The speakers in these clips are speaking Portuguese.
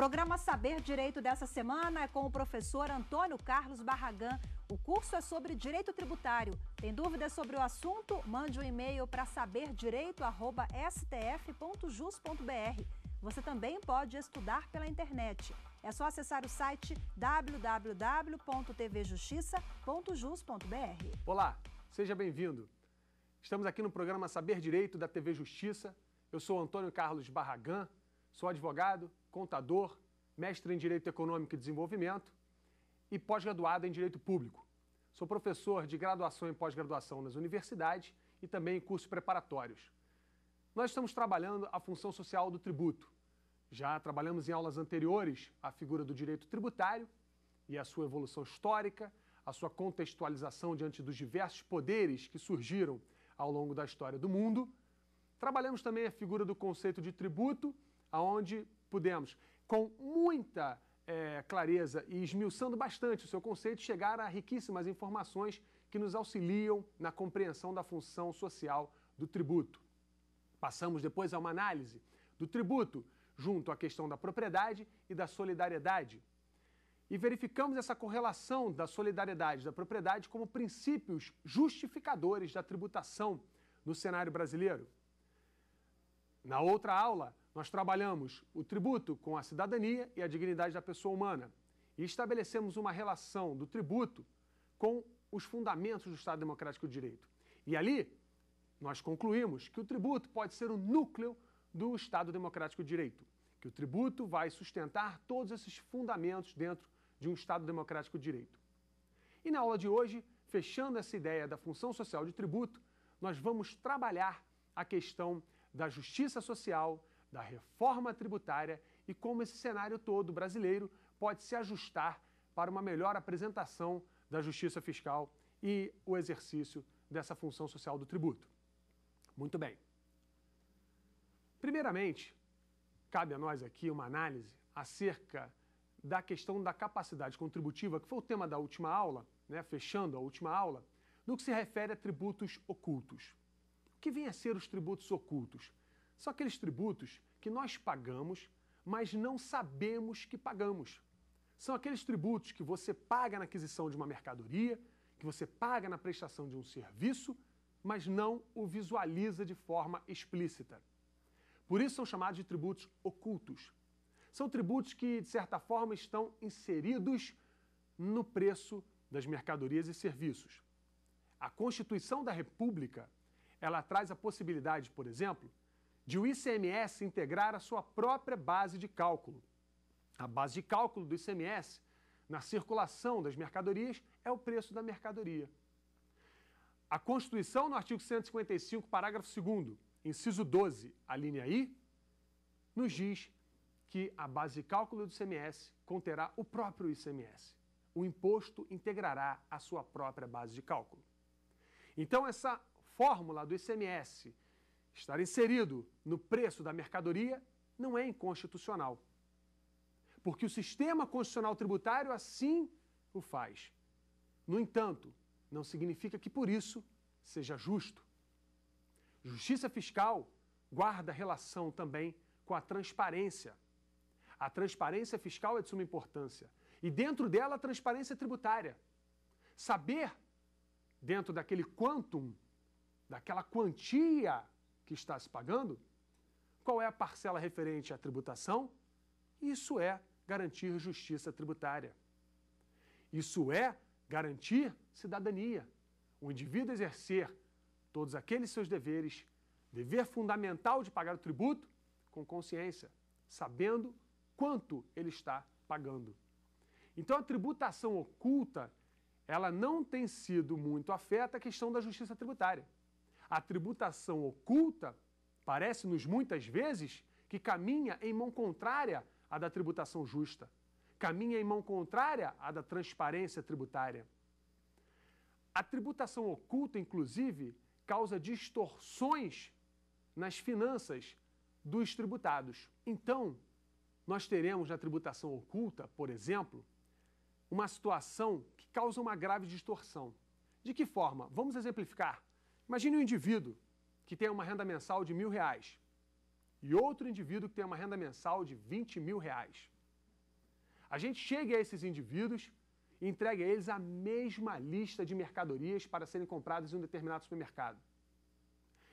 programa Saber Direito dessa semana é com o professor Antônio Carlos Barragan. O curso é sobre direito tributário. Tem dúvidas sobre o assunto? Mande um e-mail para saberdireito.stf.jus.br. Você também pode estudar pela internet. É só acessar o site www.tvjustiça.jus.br. Olá, seja bem-vindo. Estamos aqui no programa Saber Direito da TV Justiça. Eu sou Antônio Carlos Barragan, sou advogado, contador, mestre em Direito Econômico e Desenvolvimento e pós-graduada em Direito Público. Sou professor de graduação e pós-graduação nas universidades e também em cursos preparatórios. Nós estamos trabalhando a função social do tributo. Já trabalhamos em aulas anteriores a figura do direito tributário e a sua evolução histórica, a sua contextualização diante dos diversos poderes que surgiram ao longo da história do mundo. Trabalhamos também a figura do conceito de tributo, aonde pudemos, com muita é, clareza e esmiuçando bastante o seu conceito, chegar a riquíssimas informações que nos auxiliam na compreensão da função social do tributo. Passamos depois a uma análise do tributo, junto à questão da propriedade e da solidariedade. E verificamos essa correlação da solidariedade e da propriedade como princípios justificadores da tributação no cenário brasileiro. Na outra aula, nós trabalhamos o tributo com a cidadania e a dignidade da pessoa humana e estabelecemos uma relação do tributo com os fundamentos do Estado Democrático de Direito. E ali, nós concluímos que o tributo pode ser o núcleo do Estado Democrático de Direito, que o tributo vai sustentar todos esses fundamentos dentro de um Estado Democrático de Direito. E na aula de hoje, fechando essa ideia da função social de tributo, nós vamos trabalhar a questão da justiça social, da reforma tributária e como esse cenário todo brasileiro pode se ajustar para uma melhor apresentação da justiça fiscal e o exercício dessa função social do tributo. Muito bem. Primeiramente, cabe a nós aqui uma análise acerca da questão da capacidade contributiva, que foi o tema da última aula, né, fechando a última aula, no que se refere a tributos ocultos. O que vêm a ser os tributos ocultos? São aqueles tributos que nós pagamos, mas não sabemos que pagamos. São aqueles tributos que você paga na aquisição de uma mercadoria, que você paga na prestação de um serviço, mas não o visualiza de forma explícita. Por isso são chamados de tributos ocultos. São tributos que, de certa forma, estão inseridos no preço das mercadorias e serviços. A Constituição da República, ela traz a possibilidade, por exemplo, de o ICMS integrar a sua própria base de cálculo. A base de cálculo do ICMS na circulação das mercadorias é o preço da mercadoria. A Constituição, no artigo 155, parágrafo 2, inciso 12, a linha I, nos diz que a base de cálculo do ICMS conterá o próprio ICMS. O imposto integrará a sua própria base de cálculo. Então, essa fórmula do ICMS estar inserido no preço da mercadoria não é inconstitucional. Porque o sistema constitucional tributário assim o faz. No entanto, não significa que por isso seja justo. Justiça fiscal guarda relação também com a transparência. A transparência fiscal é de suma importância. E dentro dela, a transparência tributária. Saber, dentro daquele quantum, daquela quantia que está se pagando? Qual é a parcela referente à tributação? Isso é garantir justiça tributária. Isso é garantir cidadania. O indivíduo exercer todos aqueles seus deveres, dever fundamental de pagar o tributo, com consciência, sabendo quanto ele está pagando. Então a tributação oculta, ela não tem sido muito afeta a questão da justiça tributária. A tributação oculta parece-nos muitas vezes que caminha em mão contrária à da tributação justa, caminha em mão contrária à da transparência tributária. A tributação oculta, inclusive, causa distorções nas finanças dos tributados. Então, nós teremos na tributação oculta, por exemplo, uma situação que causa uma grave distorção. De que forma? Vamos exemplificar Imagine um indivíduo que tem uma renda mensal de mil reais e outro indivíduo que tem uma renda mensal de 20 mil reais. A gente chega a esses indivíduos e entrega a eles a mesma lista de mercadorias para serem compradas em um determinado supermercado.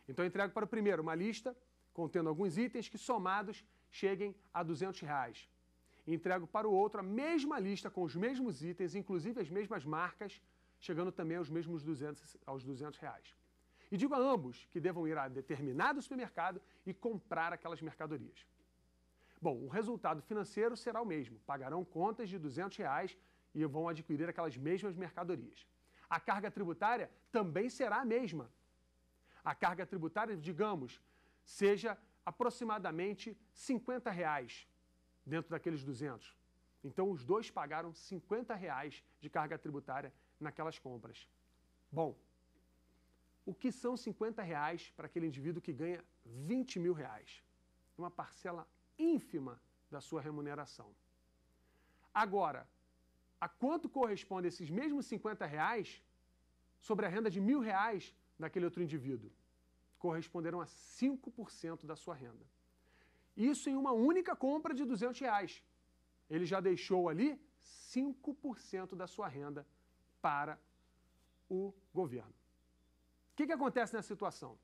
Então eu entrego para o primeiro uma lista contendo alguns itens que somados cheguem a 200 reais. entrego para o outro a mesma lista com os mesmos itens, inclusive as mesmas marcas, chegando também aos mesmos 200, aos 200 reais. E digo a ambos que devam ir a determinado supermercado e comprar aquelas mercadorias. Bom, o resultado financeiro será o mesmo. Pagarão contas de 200 reais e vão adquirir aquelas mesmas mercadorias. A carga tributária também será a mesma. A carga tributária, digamos, seja aproximadamente 50 reais dentro daqueles 200. Então, os dois pagaram 50 reais de carga tributária naquelas compras. Bom, o que são 50 reais para aquele indivíduo que ganha 20 mil reais? Uma parcela ínfima da sua remuneração. Agora, a quanto correspondem esses mesmos 50 reais sobre a renda de mil reais daquele outro indivíduo? Corresponderam a 5% da sua renda. Isso em uma única compra de 200 reais. Ele já deixou ali 5% da sua renda para o governo. O que, que acontece nessa situação?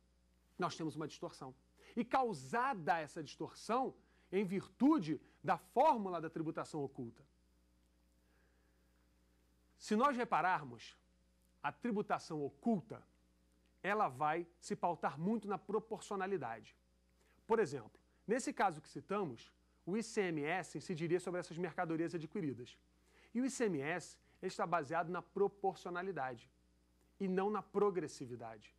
Nós temos uma distorção. E causada essa distorção, em virtude da fórmula da tributação oculta. Se nós repararmos, a tributação oculta, ela vai se pautar muito na proporcionalidade. Por exemplo, nesse caso que citamos, o ICMS incidiria sobre essas mercadorias adquiridas. E o ICMS está baseado na proporcionalidade e não na progressividade.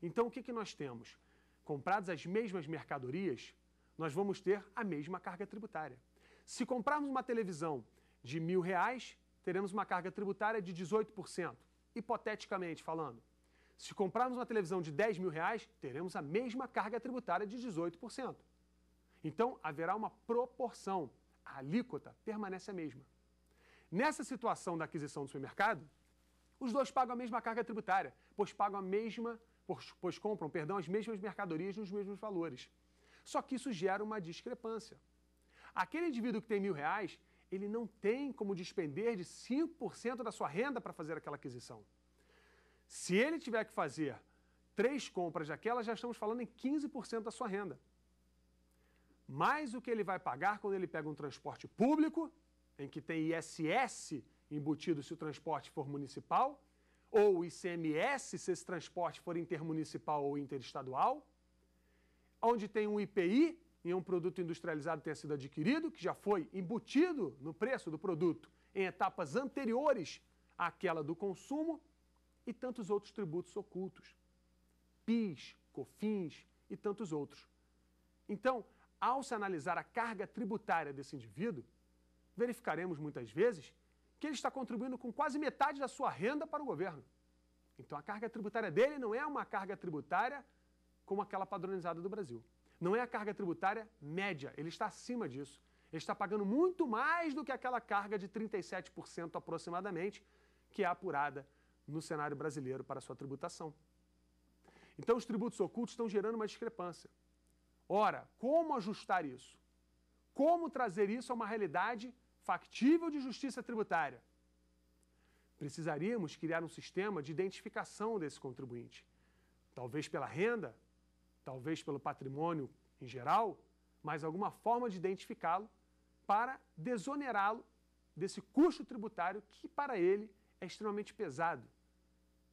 Então, o que, que nós temos? Compradas as mesmas mercadorias, nós vamos ter a mesma carga tributária. Se comprarmos uma televisão de mil reais, teremos uma carga tributária de 18%, hipoteticamente falando. Se comprarmos uma televisão de 10 mil reais, teremos a mesma carga tributária de 18%. Então, haverá uma proporção. A alíquota permanece a mesma. Nessa situação da aquisição do supermercado, os dois pagam a mesma carga tributária, pois pagam a mesma, pois, pois compram, perdão, as mesmas mercadorias nos mesmos valores. Só que isso gera uma discrepância. Aquele indivíduo que tem mil reais, ele não tem como despender de 5% da sua renda para fazer aquela aquisição. Se ele tiver que fazer três compras daquelas, já estamos falando em 15% da sua renda. Mais o que ele vai pagar quando ele pega um transporte público, em que tem ISS embutido se o transporte for municipal, ou o ICMS se esse transporte for intermunicipal ou interestadual, onde tem um IPI em um produto industrializado tenha sido adquirido, que já foi embutido no preço do produto em etapas anteriores àquela do consumo, e tantos outros tributos ocultos. PIS, COFINS e tantos outros. Então, ao se analisar a carga tributária desse indivíduo, verificaremos muitas vezes que ele está contribuindo com quase metade da sua renda para o governo. Então a carga tributária dele não é uma carga tributária como aquela padronizada do Brasil. Não é a carga tributária média, ele está acima disso. Ele está pagando muito mais do que aquela carga de 37% aproximadamente que é apurada no cenário brasileiro para sua tributação. Então os tributos ocultos estão gerando uma discrepância. Ora, como ajustar isso? Como trazer isso a uma realidade factível de justiça tributária. Precisaríamos criar um sistema de identificação desse contribuinte, talvez pela renda, talvez pelo patrimônio em geral, mas alguma forma de identificá-lo para desonerá-lo desse custo tributário que para ele é extremamente pesado.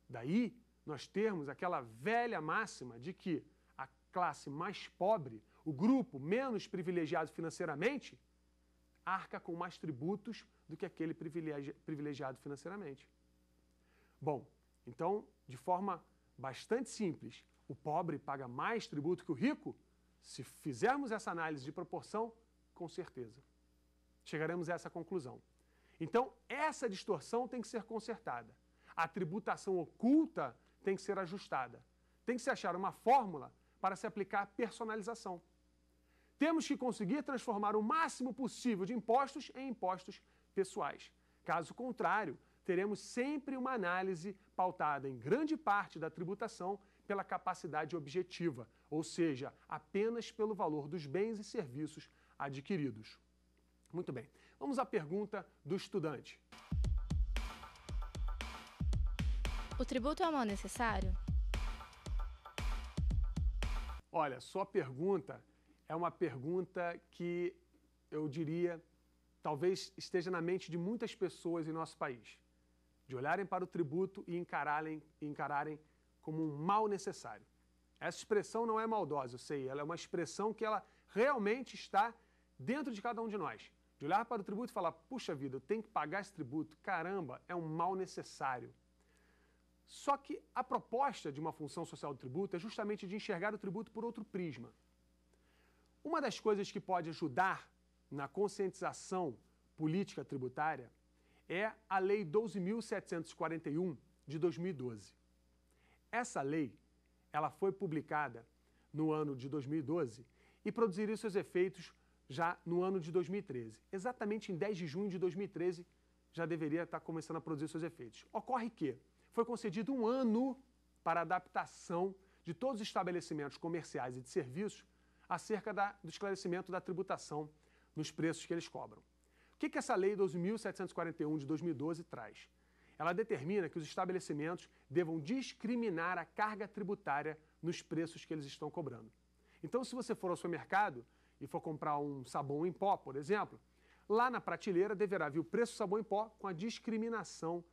Daí nós termos aquela velha máxima de que a classe mais pobre, o grupo menos privilegiado financeiramente, arca com mais tributos do que aquele privilegiado financeiramente. Bom, então, de forma bastante simples, o pobre paga mais tributo que o rico? Se fizermos essa análise de proporção, com certeza. Chegaremos a essa conclusão. Então, essa distorção tem que ser consertada. A tributação oculta tem que ser ajustada. Tem que se achar uma fórmula para se aplicar personalização. Temos que conseguir transformar o máximo possível de impostos em impostos pessoais. Caso contrário, teremos sempre uma análise pautada em grande parte da tributação pela capacidade objetiva, ou seja, apenas pelo valor dos bens e serviços adquiridos. Muito bem, vamos à pergunta do estudante. O tributo é um mal necessário? Olha, sua pergunta é uma pergunta que eu diria talvez esteja na mente de muitas pessoas em nosso país, de olharem para o tributo e encararem, encararem como um mal necessário. Essa expressão não é maldosa, eu sei, ela é uma expressão que ela realmente está dentro de cada um de nós. De olhar para o tributo e falar, puxa vida, eu tenho que pagar esse tributo, caramba, é um mal necessário. Só que a proposta de uma função social do tributo é justamente de enxergar o tributo por outro prisma. Uma das coisas que pode ajudar na conscientização política tributária é a Lei 12.741 de 2012. Essa lei, ela foi publicada no ano de 2012 e produziria seus efeitos já no ano de 2013. Exatamente em 10 de junho de 2013 já deveria estar começando a produzir seus efeitos. Ocorre que foi concedido um ano para adaptação de todos os estabelecimentos comerciais e de serviços acerca da, do esclarecimento da tributação nos preços que eles cobram. O que, que essa Lei 12.741 de 2012 traz? Ela determina que os estabelecimentos devam discriminar a carga tributária nos preços que eles estão cobrando. Então, se você for ao supermercado e for comprar um sabão em pó, por exemplo, lá na prateleira deverá vir o preço do sabão em pó com a discriminação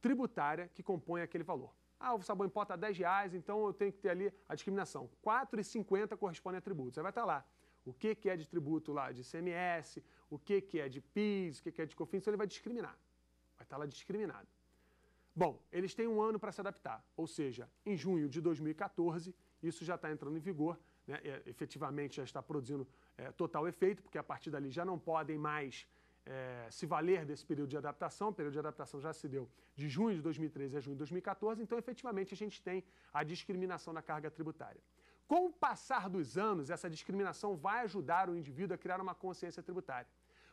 tributária que compõe aquele valor. Ah, o sabão em pó está 10 reais, então eu tenho que ter ali a discriminação. 4,50 corresponde a tributos. Aí vai estar tá lá o que, que é de tributo lá de CMS, o que, que é de PIS, o que, que é de COFINS, então ele vai discriminar. Vai estar tá lá discriminado. Bom, eles têm um ano para se adaptar, ou seja, em junho de 2014, isso já está entrando em vigor, né? efetivamente já está produzindo é, total efeito, porque a partir dali já não podem mais é, se valer desse período de adaptação. O período de adaptação já se deu de junho de 2013 a junho de 2014, então efetivamente a gente tem a discriminação na carga tributária. Com o passar dos anos, essa discriminação vai ajudar o indivíduo a criar uma consciência tributária,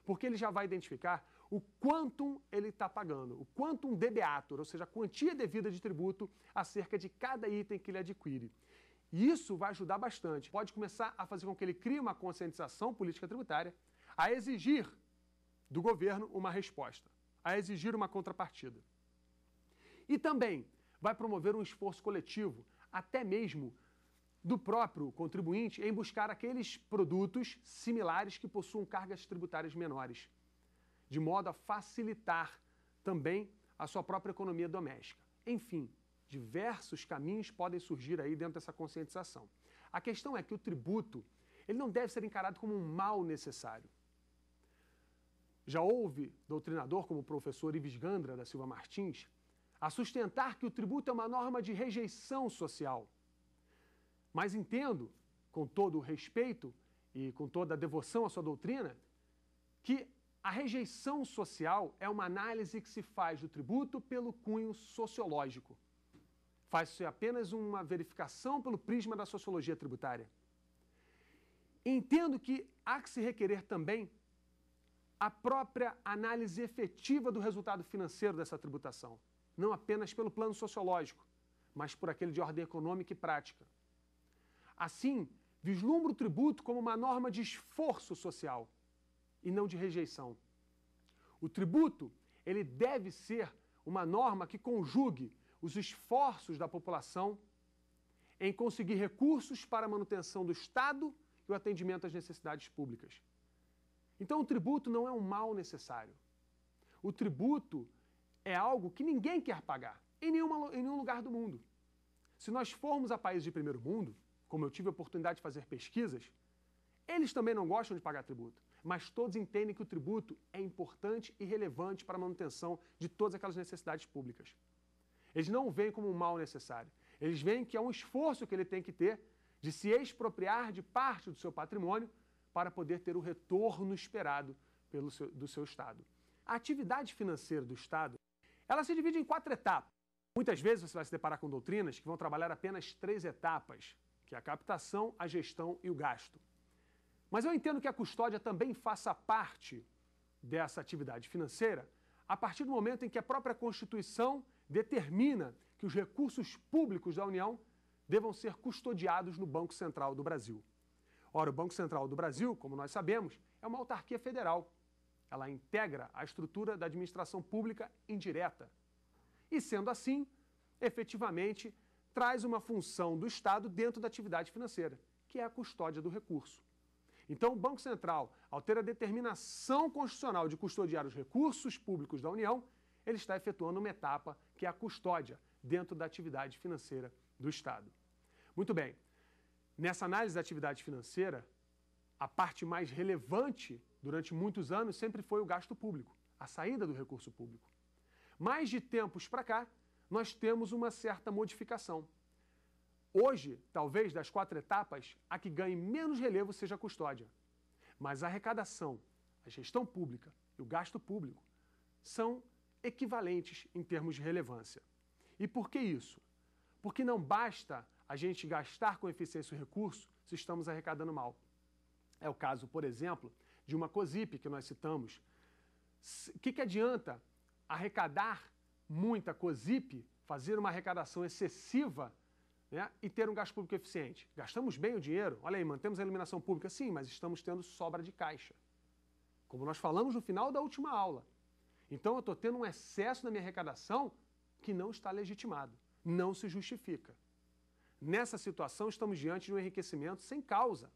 porque ele já vai identificar o quantum ele está pagando, o quantum debeatur, ou seja, a quantia devida de tributo acerca de cada item que ele adquire. E isso vai ajudar bastante. Pode começar a fazer com que ele crie uma conscientização política tributária, a exigir do governo uma resposta, a exigir uma contrapartida. E também vai promover um esforço coletivo, até mesmo do próprio contribuinte, em buscar aqueles produtos similares que possuam cargas tributárias menores, de modo a facilitar também a sua própria economia doméstica. Enfim, diversos caminhos podem surgir aí dentro dessa conscientização. A questão é que o tributo, ele não deve ser encarado como um mal necessário já houve doutrinador como o professor Ives Gandra da Silva Martins a sustentar que o tributo é uma norma de rejeição social. Mas entendo, com todo o respeito e com toda a devoção à sua doutrina, que a rejeição social é uma análise que se faz do tributo pelo cunho sociológico. Faz-se apenas uma verificação pelo prisma da sociologia tributária. Entendo que há que se requerer também a própria análise efetiva do resultado financeiro dessa tributação, não apenas pelo plano sociológico, mas por aquele de ordem econômica e prática. Assim, vislumbra o tributo como uma norma de esforço social e não de rejeição. O tributo, ele deve ser uma norma que conjugue os esforços da população em conseguir recursos para a manutenção do Estado e o atendimento às necessidades públicas. Então o tributo não é um mal necessário. O tributo é algo que ninguém quer pagar, em, nenhuma, em nenhum lugar do mundo. Se nós formos a países de primeiro mundo, como eu tive a oportunidade de fazer pesquisas, eles também não gostam de pagar tributo, mas todos entendem que o tributo é importante e relevante para a manutenção de todas aquelas necessidades públicas. Eles não veem como um mal necessário. Eles veem que é um esforço que ele tem que ter de se expropriar de parte do seu patrimônio para poder ter o retorno esperado pelo seu, do seu Estado. A atividade financeira do Estado ela se divide em quatro etapas. Muitas vezes você vai se deparar com doutrinas que vão trabalhar apenas três etapas, que é a captação, a gestão e o gasto. Mas eu entendo que a custódia também faça parte dessa atividade financeira a partir do momento em que a própria Constituição determina que os recursos públicos da União devam ser custodiados no Banco Central do Brasil. Ora, o Banco Central do Brasil, como nós sabemos, é uma autarquia federal. Ela integra a estrutura da administração pública indireta. E, sendo assim, efetivamente, traz uma função do Estado dentro da atividade financeira, que é a custódia do recurso. Então, o Banco Central, ao ter a determinação constitucional de custodiar os recursos públicos da União, ele está efetuando uma etapa que é a custódia dentro da atividade financeira do Estado. Muito bem, Nessa análise da atividade financeira, a parte mais relevante durante muitos anos sempre foi o gasto público, a saída do recurso público. mais de tempos para cá, nós temos uma certa modificação. Hoje, talvez das quatro etapas, a que ganhe menos relevo seja a custódia. Mas a arrecadação, a gestão pública e o gasto público são equivalentes em termos de relevância. E por que isso? Porque não basta a gente gastar com eficiência o recurso se estamos arrecadando mal. É o caso, por exemplo, de uma COSIP que nós citamos. O que, que adianta arrecadar muita COSIP, fazer uma arrecadação excessiva né, e ter um gasto público eficiente? Gastamos bem o dinheiro, olha aí, mantemos a iluminação pública, sim, mas estamos tendo sobra de caixa. Como nós falamos no final da última aula. Então eu estou tendo um excesso na minha arrecadação que não está legitimado, não se justifica. Nessa situação, estamos diante de um enriquecimento sem causa.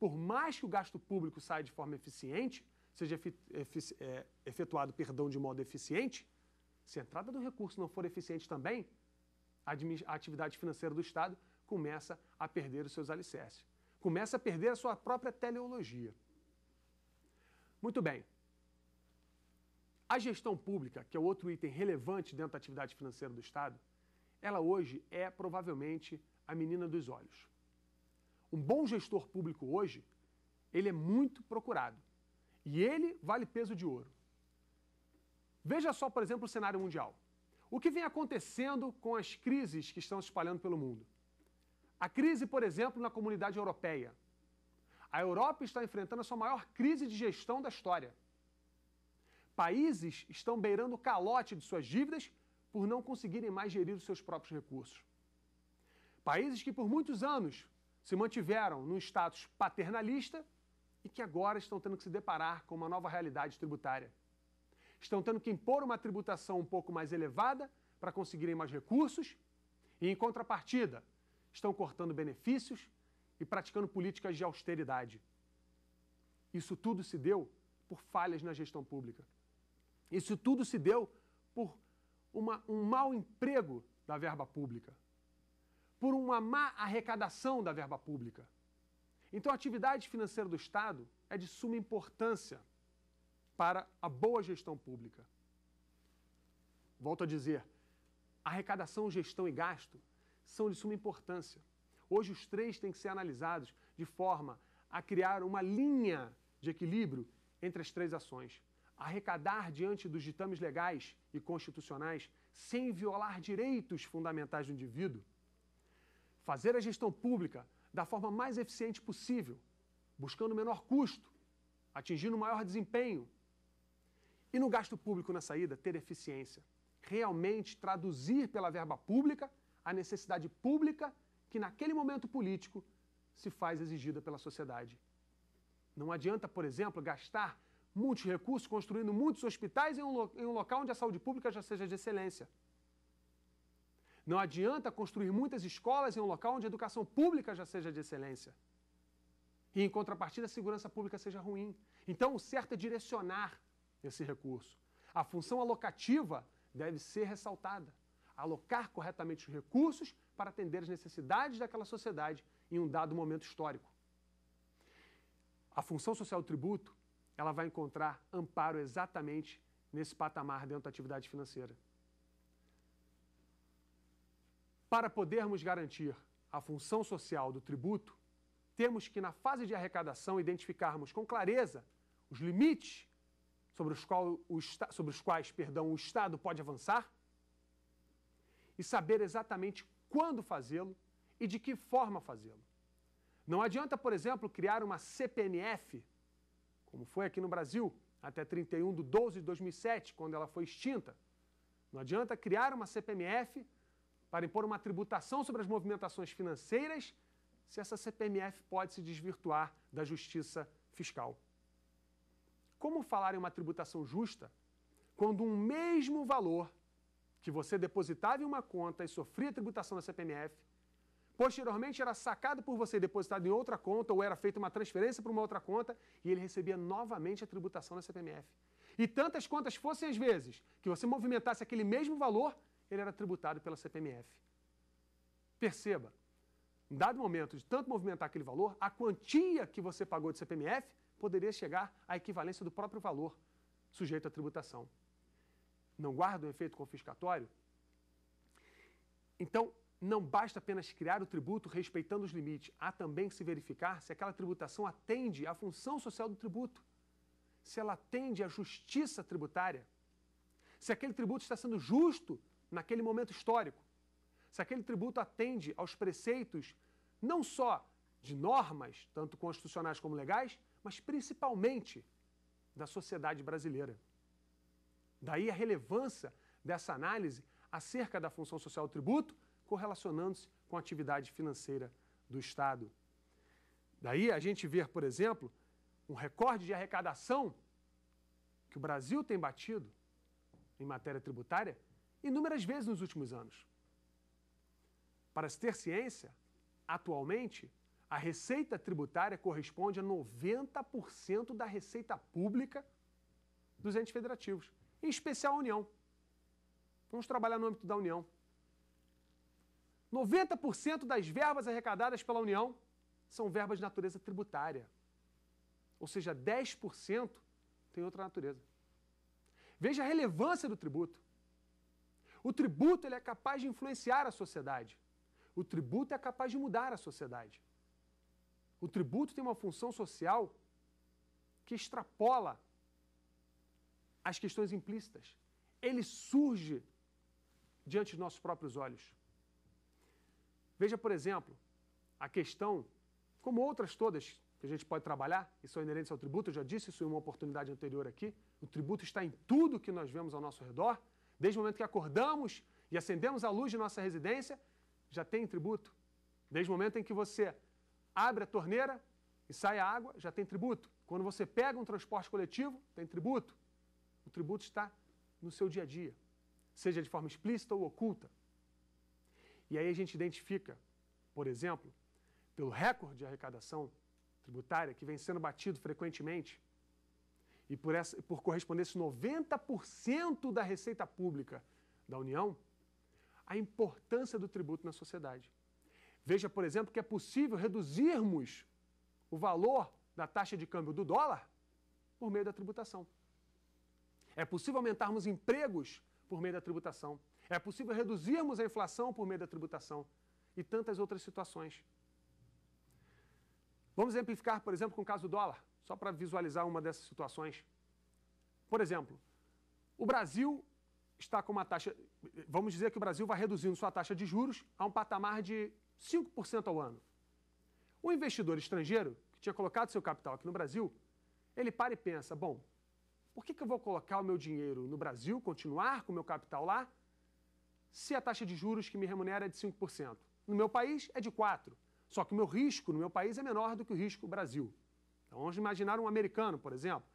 Por mais que o gasto público saia de forma eficiente, seja é, efetuado perdão de modo eficiente, se a entrada do recurso não for eficiente também, a atividade financeira do Estado começa a perder os seus alicerces, começa a perder a sua própria teleologia. Muito bem. A gestão pública, que é outro item relevante dentro da atividade financeira do Estado, ela hoje é provavelmente a menina dos olhos. Um bom gestor público hoje, ele é muito procurado. E ele vale peso de ouro. Veja só, por exemplo, o cenário mundial. O que vem acontecendo com as crises que estão se espalhando pelo mundo? A crise, por exemplo, na comunidade europeia. A Europa está enfrentando a sua maior crise de gestão da história. Países estão beirando o calote de suas dívidas por não conseguirem mais gerir os seus próprios recursos. Países que por muitos anos se mantiveram num status paternalista e que agora estão tendo que se deparar com uma nova realidade tributária. Estão tendo que impor uma tributação um pouco mais elevada para conseguirem mais recursos e, em contrapartida, estão cortando benefícios e praticando políticas de austeridade. Isso tudo se deu por falhas na gestão pública. Isso tudo se deu por uma, um mau emprego da verba pública, por uma má arrecadação da verba pública. Então, a atividade financeira do Estado é de suma importância para a boa gestão pública. Volto a dizer, arrecadação, gestão e gasto são de suma importância. Hoje, os três têm que ser analisados de forma a criar uma linha de equilíbrio entre as três ações arrecadar diante dos ditames legais e constitucionais sem violar direitos fundamentais do indivíduo, fazer a gestão pública da forma mais eficiente possível, buscando menor custo, atingindo maior desempenho, e no gasto público na saída, ter eficiência, realmente traduzir pela verba pública a necessidade pública que naquele momento político se faz exigida pela sociedade. Não adianta, por exemplo, gastar muitos recursos, construindo muitos hospitais em um, em um local onde a saúde pública já seja de excelência. Não adianta construir muitas escolas em um local onde a educação pública já seja de excelência. E, em contrapartida, a segurança pública seja ruim. Então, o certo é direcionar esse recurso. A função alocativa deve ser ressaltada. Alocar corretamente os recursos para atender as necessidades daquela sociedade em um dado momento histórico. A função social do tributo ela vai encontrar amparo exatamente nesse patamar dentro da atividade financeira. Para podermos garantir a função social do tributo, temos que, na fase de arrecadação, identificarmos com clareza os limites sobre os, qual o, sobre os quais perdão, o Estado pode avançar e saber exatamente quando fazê-lo e de que forma fazê-lo. Não adianta, por exemplo, criar uma CPNF como foi aqui no Brasil até 31 de 12 de 2007, quando ela foi extinta. Não adianta criar uma CPMF para impor uma tributação sobre as movimentações financeiras se essa CPMF pode se desvirtuar da justiça fiscal. Como falar em uma tributação justa quando um mesmo valor que você depositava em uma conta e sofria tributação da CPMF Posteriormente, era sacado por você, depositado em outra conta, ou era feita uma transferência para uma outra conta, e ele recebia novamente a tributação da CPMF. E tantas contas fossem as vezes que você movimentasse aquele mesmo valor, ele era tributado pela CPMF. Perceba, em dado momento de tanto movimentar aquele valor, a quantia que você pagou de CPMF poderia chegar à equivalência do próprio valor sujeito à tributação. Não guarda o efeito confiscatório? Então, não basta apenas criar o tributo respeitando os limites, há também que se verificar se aquela tributação atende à função social do tributo, se ela atende à justiça tributária, se aquele tributo está sendo justo naquele momento histórico, se aquele tributo atende aos preceitos não só de normas, tanto constitucionais como legais, mas principalmente da sociedade brasileira. Daí a relevância dessa análise acerca da função social do tributo correlacionando-se com a atividade financeira do Estado. Daí a gente ver, por exemplo, um recorde de arrecadação que o Brasil tem batido em matéria tributária inúmeras vezes nos últimos anos. Para se ter ciência, atualmente, a receita tributária corresponde a 90% da receita pública dos entes federativos, em especial a União. Vamos trabalhar no âmbito da União. 90% das verbas arrecadadas pela União são verbas de natureza tributária. Ou seja, 10% tem outra natureza. Veja a relevância do tributo. O tributo ele é capaz de influenciar a sociedade. O tributo é capaz de mudar a sociedade. O tributo tem uma função social que extrapola as questões implícitas. Ele surge diante dos nossos próprios olhos. Veja, por exemplo, a questão, como outras todas que a gente pode trabalhar e são inerentes ao tributo, eu já disse isso em uma oportunidade anterior aqui, o tributo está em tudo que nós vemos ao nosso redor, desde o momento que acordamos e acendemos a luz de nossa residência, já tem tributo. Desde o momento em que você abre a torneira e sai a água, já tem tributo. Quando você pega um transporte coletivo, tem tributo. O tributo está no seu dia a dia, seja de forma explícita ou oculta. E aí a gente identifica, por exemplo, pelo recorde de arrecadação tributária que vem sendo batido frequentemente, e por, essa, por 90% da receita pública da União, a importância do tributo na sociedade. Veja, por exemplo, que é possível reduzirmos o valor da taxa de câmbio do dólar por meio da tributação. É possível aumentarmos empregos por meio da tributação. É possível reduzirmos a inflação por meio da tributação e tantas outras situações. Vamos exemplificar, por exemplo, com o caso do dólar, só para visualizar uma dessas situações. Por exemplo, o Brasil está com uma taxa, vamos dizer que o Brasil vai reduzindo sua taxa de juros a um patamar de 5% ao ano. O investidor estrangeiro, que tinha colocado seu capital aqui no Brasil, ele para e pensa, bom, por que, que eu vou colocar o meu dinheiro no Brasil, continuar com o meu capital lá, se a taxa de juros que me remunera é de 5%. No meu país é de 4%. Só que o meu risco no meu país é menor do que o risco Brasil. Então vamos imaginar um americano, por exemplo,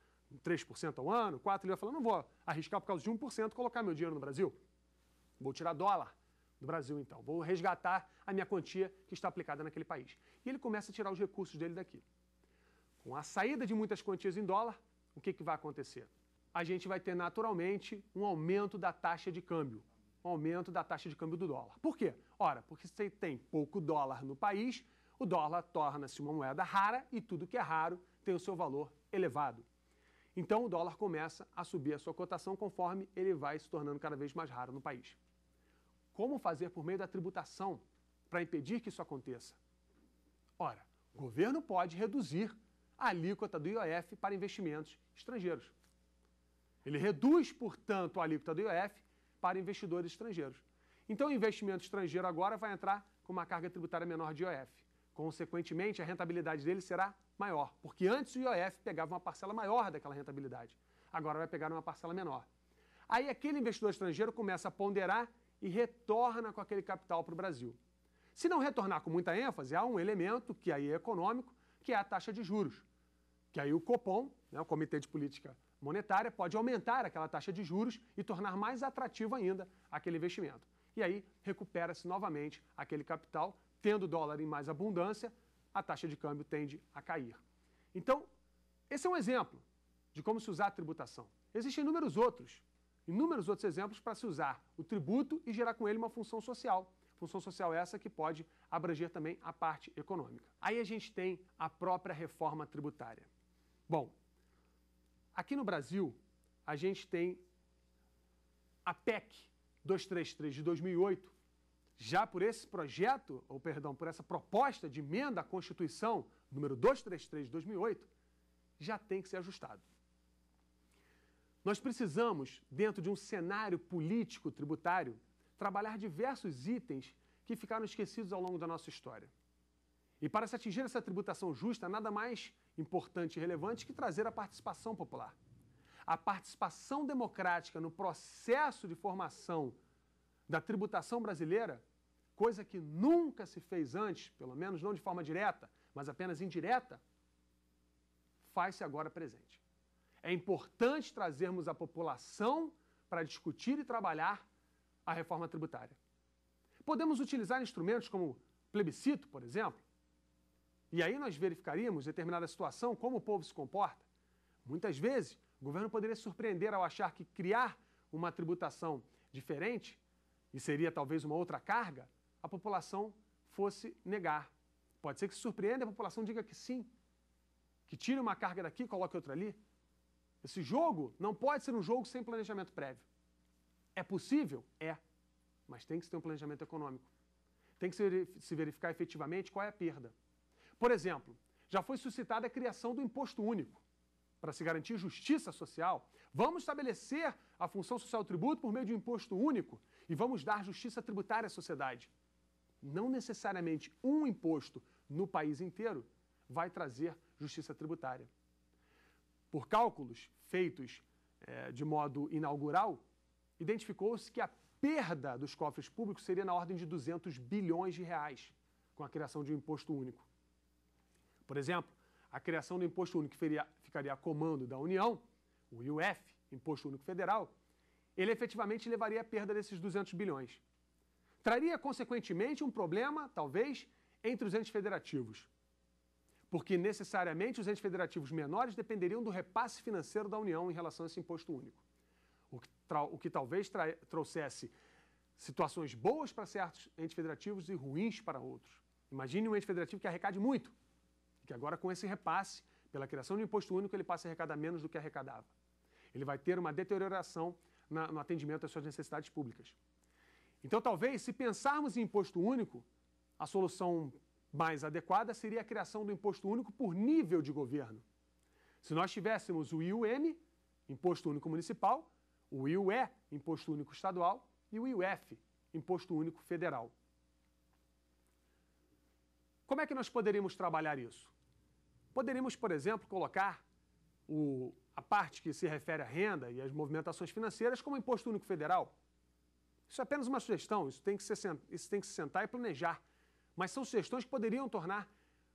3% ao ano, 4%, ele vai falar, não vou arriscar por causa de 1% colocar meu dinheiro no Brasil. Vou tirar dólar do Brasil então, vou resgatar a minha quantia que está aplicada naquele país. E ele começa a tirar os recursos dele daqui. Com a saída de muitas quantias em dólar, o que, que vai acontecer? A gente vai ter naturalmente um aumento da taxa de câmbio um aumento da taxa de câmbio do dólar. Por quê? Ora, porque se tem pouco dólar no país, o dólar torna-se uma moeda rara e tudo que é raro tem o seu valor elevado. Então o dólar começa a subir a sua cotação conforme ele vai se tornando cada vez mais raro no país. Como fazer por meio da tributação para impedir que isso aconteça? Ora, o governo pode reduzir a alíquota do IOF para investimentos estrangeiros. Ele reduz, portanto, a alíquota do IOF para investidores estrangeiros. Então, o investimento estrangeiro agora vai entrar com uma carga tributária menor de IOF. Consequentemente, a rentabilidade dele será maior, porque antes o IOF pegava uma parcela maior daquela rentabilidade. Agora vai pegar uma parcela menor. Aí aquele investidor estrangeiro começa a ponderar e retorna com aquele capital para o Brasil. Se não retornar com muita ênfase, há um elemento que aí é econômico, que é a taxa de juros, que aí o Copom, né, o Comitê de Política monetária pode aumentar aquela taxa de juros e tornar mais atrativo ainda aquele investimento. E aí recupera-se novamente aquele capital, tendo o dólar em mais abundância, a taxa de câmbio tende a cair. Então, esse é um exemplo de como se usar a tributação. Existem inúmeros outros, inúmeros outros exemplos para se usar o tributo e gerar com ele uma função social. Função social essa que pode abranger também a parte econômica. Aí a gente tem a própria reforma tributária. Bom, Aqui no Brasil, a gente tem a PEC 233 de 2008, já por esse projeto, ou perdão, por essa proposta de emenda à Constituição, número 233 de 2008, já tem que ser ajustado. Nós precisamos, dentro de um cenário político tributário, trabalhar diversos itens que ficaram esquecidos ao longo da nossa história. E para se atingir essa tributação justa, nada mais importante e relevante que trazer a participação popular. A participação democrática no processo de formação da tributação brasileira, coisa que nunca se fez antes, pelo menos não de forma direta, mas apenas indireta, faz-se agora presente. É importante trazermos a população para discutir e trabalhar a reforma tributária. Podemos utilizar instrumentos como plebiscito, por exemplo, e aí nós verificaríamos determinada situação, como o povo se comporta. Muitas vezes, o governo poderia surpreender ao achar que criar uma tributação diferente, e seria talvez uma outra carga, a população fosse negar. Pode ser que se surpreenda e a população diga que sim, que tire uma carga daqui e coloque outra ali. Esse jogo não pode ser um jogo sem planejamento prévio. É possível? É. Mas tem que se ter um planejamento econômico. Tem que se verificar efetivamente qual é a perda. Por exemplo, já foi suscitada a criação do imposto único. Para se garantir justiça social, vamos estabelecer a função social do tributo por meio de um imposto único e vamos dar justiça tributária à sociedade. Não necessariamente um imposto no país inteiro vai trazer justiça tributária. Por cálculos feitos é, de modo inaugural, identificou-se que a perda dos cofres públicos seria na ordem de 200 bilhões de reais com a criação de um imposto único. Por exemplo, a criação do imposto único que ficaria a comando da União, o IUF, Imposto Único Federal, ele efetivamente levaria à perda desses 200 bilhões. Traria, consequentemente, um problema, talvez, entre os entes federativos, porque necessariamente os entes federativos menores dependeriam do repasse financeiro da União em relação a esse imposto único, o que, o que talvez trouxesse situações boas para certos entes federativos e ruins para outros. Imagine um ente federativo que arrecade muito, que agora com esse repasse, pela criação do imposto único, ele passa a arrecadar menos do que arrecadava. Ele vai ter uma deterioração na, no atendimento às suas necessidades públicas. Então, talvez, se pensarmos em imposto único, a solução mais adequada seria a criação do imposto único por nível de governo. Se nós tivéssemos o IUM, Imposto Único Municipal, o IUE, Imposto Único Estadual, e o IUF, Imposto Único Federal. Como é que nós poderíamos trabalhar isso? Poderíamos, por exemplo, colocar o, a parte que se refere à renda e às movimentações financeiras como imposto único federal. Isso é apenas uma sugestão, isso tem que, ser, isso tem que se sentar e planejar. Mas são sugestões que poderiam tornar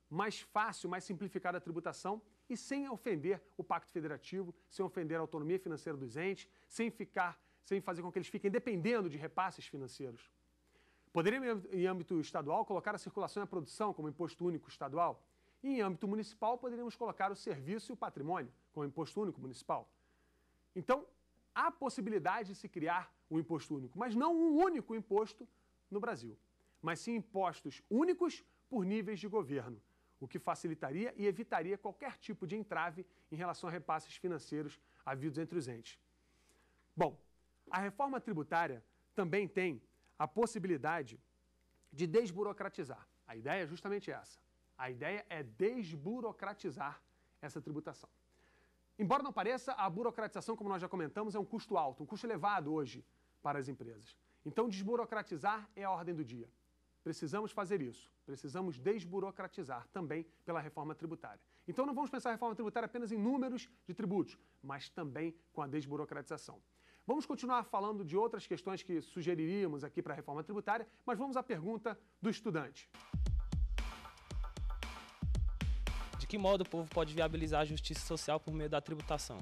mais fácil, mais simplificada a tributação e sem ofender o Pacto Federativo, sem ofender a autonomia financeira dos entes, sem ficar, sem fazer com que eles fiquem dependendo de repasses financeiros. Poderíamos, em âmbito estadual, colocar a circulação e a produção como imposto único estadual? E em âmbito municipal, poderíamos colocar o serviço e o patrimônio, como imposto único municipal. Então, há possibilidade de se criar um imposto único, mas não um único imposto no Brasil, mas sim impostos únicos por níveis de governo, o que facilitaria e evitaria qualquer tipo de entrave em relação a repasses financeiros havidos entre os entes. Bom, a reforma tributária também tem a possibilidade de desburocratizar. A ideia é justamente essa. A ideia é desburocratizar essa tributação. Embora não pareça, a burocratização, como nós já comentamos, é um custo alto, um custo elevado hoje para as empresas. Então, desburocratizar é a ordem do dia. Precisamos fazer isso. Precisamos desburocratizar também pela reforma tributária. Então, não vamos pensar a reforma tributária apenas em números de tributos, mas também com a desburocratização. Vamos continuar falando de outras questões que sugeriríamos aqui para a reforma tributária, mas vamos à pergunta do estudante. De que modo o povo pode viabilizar a justiça social por meio da tributação?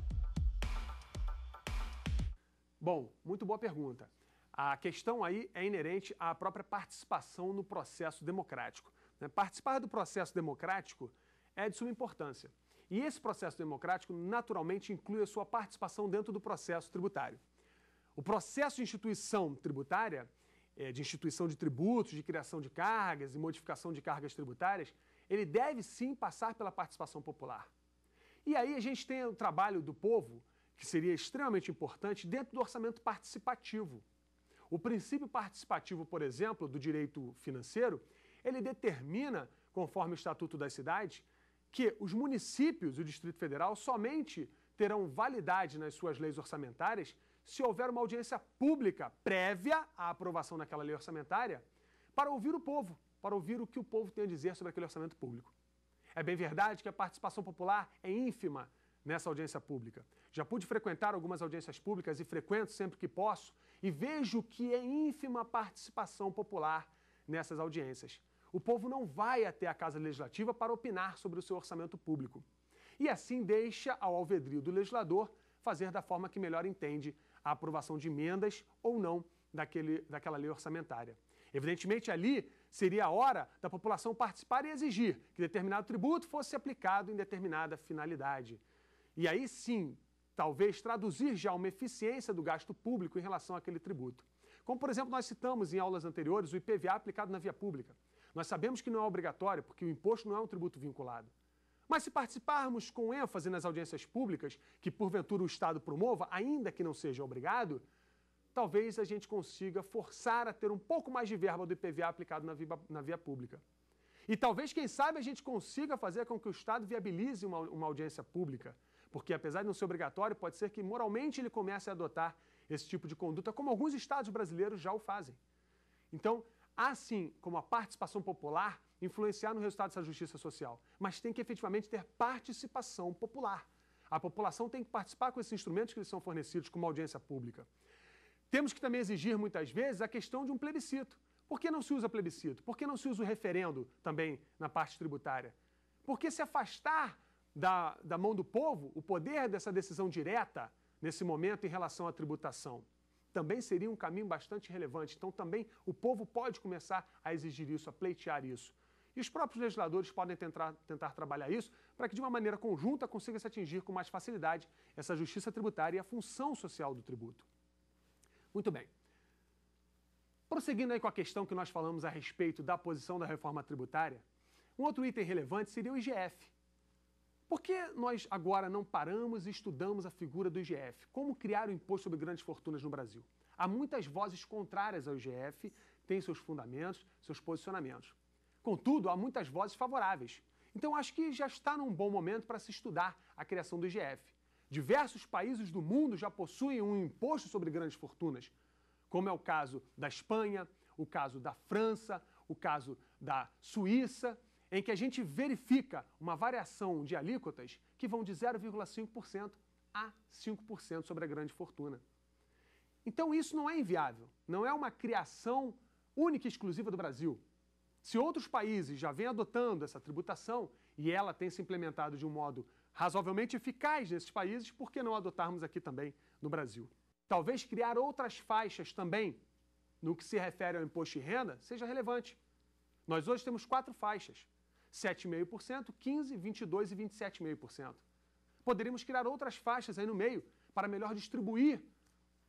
Bom, muito boa pergunta. A questão aí é inerente à própria participação no processo democrático. Né? Participar do processo democrático é de suma importância. E esse processo democrático naturalmente inclui a sua participação dentro do processo tributário. O processo de instituição tributária, eh, de instituição de tributos, de criação de cargas e modificação de cargas tributárias, ele deve sim passar pela participação popular. E aí a gente tem o trabalho do povo, que seria extremamente importante, dentro do orçamento participativo. O princípio participativo, por exemplo, do direito financeiro, ele determina, conforme o Estatuto das Cidades, que os municípios e o Distrito Federal somente terão validade nas suas leis orçamentárias se houver uma audiência pública prévia à aprovação daquela lei orçamentária para ouvir o povo para ouvir o que o povo tem a dizer sobre aquele orçamento público. É bem verdade que a participação popular é ínfima nessa audiência pública. Já pude frequentar algumas audiências públicas e frequento sempre que posso e vejo que é ínfima a participação popular nessas audiências. O povo não vai até a Casa Legislativa para opinar sobre o seu orçamento público. E assim deixa ao alvedrio do legislador fazer da forma que melhor entende a aprovação de emendas ou não daquele, daquela lei orçamentária. Evidentemente, ali Seria a hora da população participar e exigir que determinado tributo fosse aplicado em determinada finalidade. E aí sim, talvez traduzir já uma eficiência do gasto público em relação àquele tributo. Como, por exemplo, nós citamos em aulas anteriores o IPVA aplicado na via pública. Nós sabemos que não é obrigatório, porque o imposto não é um tributo vinculado. Mas se participarmos com ênfase nas audiências públicas, que porventura o Estado promova, ainda que não seja obrigado, talvez a gente consiga forçar a ter um pouco mais de verba do IPVA aplicado na via, na via pública. E talvez, quem sabe, a gente consiga fazer com que o Estado viabilize uma, uma audiência pública, porque apesar de não ser obrigatório, pode ser que moralmente ele comece a adotar esse tipo de conduta, como alguns estados brasileiros já o fazem. Então, assim como a participação popular influenciar no resultado dessa justiça social, mas tem que efetivamente ter participação popular. A população tem que participar com esses instrumentos que lhes são fornecidos, como audiência pública. Temos que também exigir, muitas vezes, a questão de um plebiscito. Por que não se usa plebiscito? Por que não se usa o referendo também na parte tributária? Porque se afastar da, da mão do povo o poder dessa decisão direta nesse momento em relação à tributação também seria um caminho bastante relevante. Então, também o povo pode começar a exigir isso, a pleitear isso. E os próprios legisladores podem tentar, tentar trabalhar isso para que, de uma maneira conjunta, consiga se atingir com mais facilidade essa justiça tributária e a função social do tributo. Muito bem. Prosseguindo aí com a questão que nós falamos a respeito da posição da reforma tributária, um outro item relevante seria o IGF. Por que nós agora não paramos e estudamos a figura do IGF? Como criar o imposto sobre grandes fortunas no Brasil? Há muitas vozes contrárias ao IGF, tem seus fundamentos, seus posicionamentos. Contudo, há muitas vozes favoráveis. Então, acho que já está num bom momento para se estudar a criação do IGF. Diversos países do mundo já possuem um imposto sobre grandes fortunas, como é o caso da Espanha, o caso da França, o caso da Suíça, em que a gente verifica uma variação de alíquotas que vão de 0,5% a 5% sobre a grande fortuna. Então isso não é inviável, não é uma criação única e exclusiva do Brasil. Se outros países já vêm adotando essa tributação e ela tem se implementado de um modo razoavelmente eficaz nesses países, por que não adotarmos aqui também no Brasil? Talvez criar outras faixas também no que se refere ao imposto de renda seja relevante. Nós hoje temos quatro faixas: 7,5%, 15%, 22% e 27,5%. Poderíamos criar outras faixas aí no meio para melhor distribuir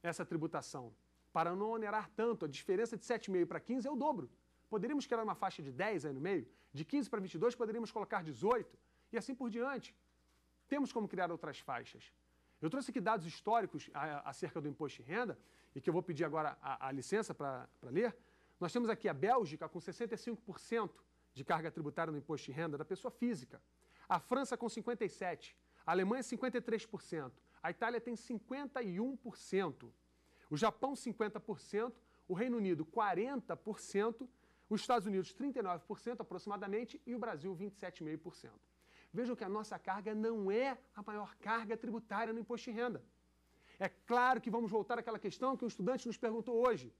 essa tributação, para não onerar tanto. A diferença de 7,5% para 15% é o dobro. Poderíamos criar uma faixa de 10 aí no meio, de 15 para 22 poderíamos colocar 18 e assim por diante. Temos como criar outras faixas. Eu trouxe aqui dados históricos acerca do imposto de renda, e que eu vou pedir agora a, a licença para ler. Nós temos aqui a Bélgica com 65% de carga tributária no imposto de renda da pessoa física. A França com 57%, a Alemanha 53%, a Itália tem 51%, o Japão 50%, o Reino Unido 40%, os Estados Unidos 39% aproximadamente e o Brasil 27,5%. Vejam que a nossa carga não é a maior carga tributária no imposto de renda. É claro que vamos voltar àquela questão que um estudante nos perguntou hoje,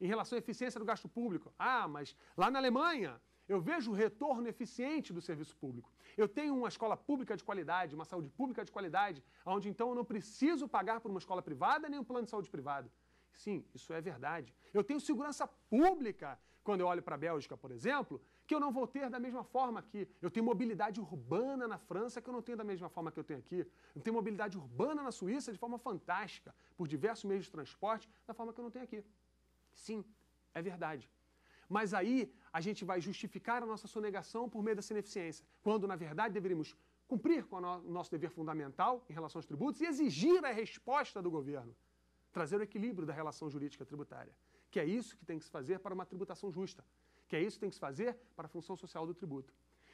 em relação à eficiência do gasto público. Ah, mas lá na Alemanha eu vejo o retorno eficiente do serviço público. Eu tenho uma escola pública de qualidade, uma saúde pública de qualidade, onde então eu não preciso pagar por uma escola privada nem um plano de saúde privado. Sim, isso é verdade. Eu tenho segurança pública. Quando eu olho para a Bélgica, por exemplo, que eu não vou ter da mesma forma aqui. Eu tenho mobilidade urbana na França que eu não tenho da mesma forma que eu tenho aqui. Eu tenho mobilidade urbana na Suíça de forma fantástica, por diversos meios de transporte, da forma que eu não tenho aqui. Sim, é verdade. Mas aí a gente vai justificar a nossa sonegação por meio dessa ineficiência, quando na verdade deveríamos cumprir com o nosso dever fundamental em relação aos tributos e exigir a resposta do governo, trazer o equilíbrio da relação jurídica tributária, que é isso que tem que se fazer para uma tributação justa que é isso que tem que se fazer para a função social do tributo.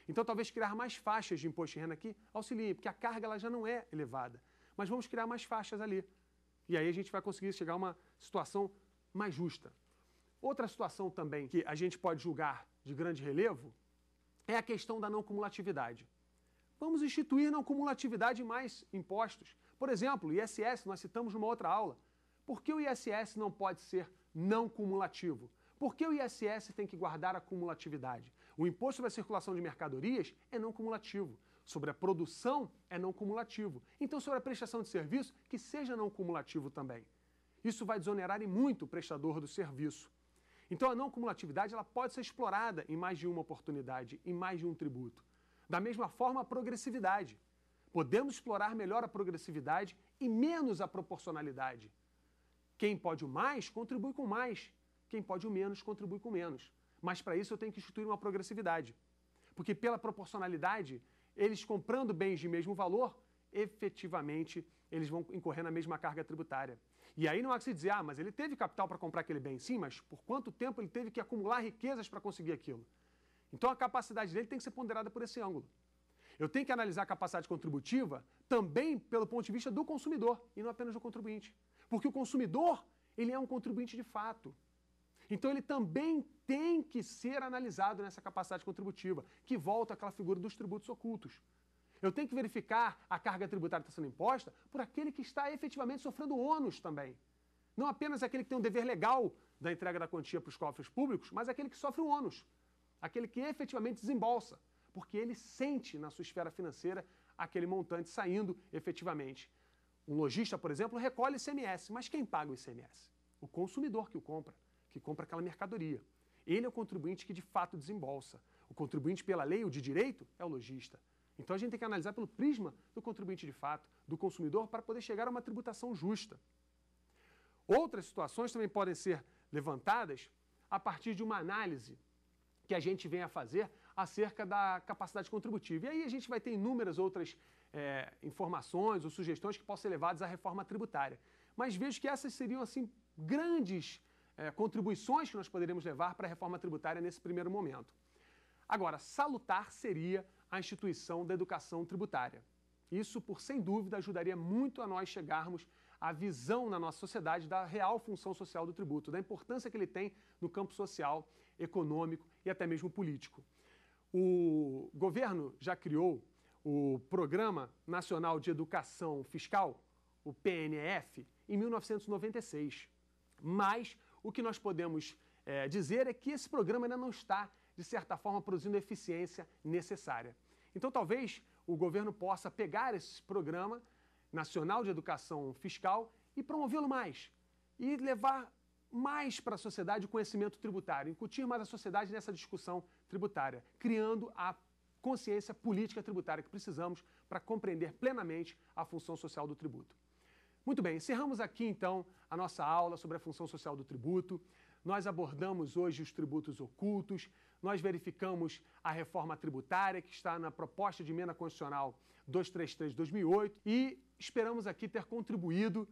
Então, talvez criar mais faixas de imposto de renda aqui auxilie, porque a carga ela já não é elevada. Mas vamos criar mais faixas ali. E aí a gente vai conseguir chegar a uma situação mais justa. Outra situação também que a gente pode julgar de grande relevo é a questão da não cumulatividade. Vamos instituir não cumulatividade em mais impostos. Por exemplo, ISS, nós citamos numa outra aula. Por que o ISS não pode ser não cumulativo? Por que o ISS tem que guardar a cumulatividade? O imposto sobre a circulação de mercadorias é não cumulativo. Sobre a produção é não cumulativo. Então, sobre a prestação de serviço, que seja não cumulativo também. Isso vai desonerar e muito o prestador do serviço. Então, a não cumulatividade ela pode ser explorada em mais de uma oportunidade, em mais de um tributo. Da mesma forma, a progressividade. Podemos explorar melhor a progressividade e menos a proporcionalidade. Quem pode o mais, contribui com mais. Quem pode o menos contribui com menos. Mas para isso eu tenho que instituir uma progressividade. Porque pela proporcionalidade, eles comprando bens de mesmo valor, efetivamente eles vão incorrer na mesma carga tributária. E aí não há que se dizer, ah, mas ele teve capital para comprar aquele bem. Sim, mas por quanto tempo ele teve que acumular riquezas para conseguir aquilo? Então a capacidade dele tem que ser ponderada por esse ângulo. Eu tenho que analisar a capacidade contributiva também pelo ponto de vista do consumidor e não apenas do contribuinte. Porque o consumidor, ele é um contribuinte de fato. Então ele também tem que ser analisado nessa capacidade contributiva, que volta àquela figura dos tributos ocultos. Eu tenho que verificar a carga tributária que está sendo imposta por aquele que está efetivamente sofrendo ônus também. Não apenas aquele que tem um dever legal da entrega da quantia para os cofres públicos, mas aquele que sofre o ônus, aquele que efetivamente desembolsa, porque ele sente na sua esfera financeira aquele montante saindo efetivamente. Um lojista, por exemplo, recolhe ICMS, mas quem paga o ICMS? O consumidor que o compra que compra aquela mercadoria. Ele é o contribuinte que de fato desembolsa. O contribuinte pela lei ou de direito é o lojista. Então a gente tem que analisar pelo prisma do contribuinte de fato, do consumidor, para poder chegar a uma tributação justa. Outras situações também podem ser levantadas a partir de uma análise que a gente vem a fazer acerca da capacidade contributiva. E aí a gente vai ter inúmeras outras é, informações ou sugestões que possam ser levadas à reforma tributária. Mas vejo que essas seriam assim grandes é, contribuições que nós poderíamos levar para a reforma tributária nesse primeiro momento. Agora, salutar seria a instituição da educação tributária. Isso, por sem dúvida, ajudaria muito a nós chegarmos à visão na nossa sociedade da real função social do tributo, da importância que ele tem no campo social, econômico e até mesmo político. O governo já criou o Programa Nacional de Educação Fiscal, o PNF, em 1996, mas o que nós podemos é, dizer é que esse programa ainda não está, de certa forma, produzindo a eficiência necessária. Então, talvez o governo possa pegar esse programa nacional de educação fiscal e promovê-lo mais e levar mais para a sociedade o conhecimento tributário, incutir mais a sociedade nessa discussão tributária, criando a consciência política tributária que precisamos para compreender plenamente a função social do tributo. Muito bem, encerramos aqui então a nossa aula sobre a função social do tributo. Nós abordamos hoje os tributos ocultos, nós verificamos a reforma tributária que está na proposta de emenda constitucional 233-2008 e esperamos aqui ter contribuído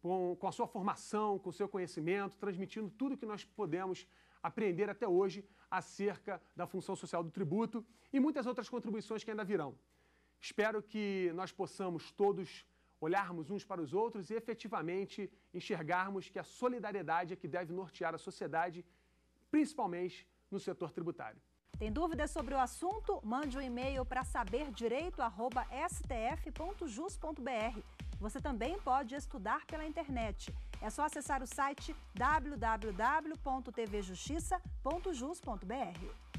com, com a sua formação, com o seu conhecimento, transmitindo tudo o que nós podemos aprender até hoje acerca da função social do tributo e muitas outras contribuições que ainda virão. Espero que nós possamos todos olharmos uns para os outros e efetivamente enxergarmos que a solidariedade é que deve nortear a sociedade, principalmente no setor tributário. Tem dúvidas sobre o assunto? Mande um e-mail para saberdireito@stf.jus.br. Você também pode estudar pela internet. É só acessar o site www.tvjustiça.jus.br.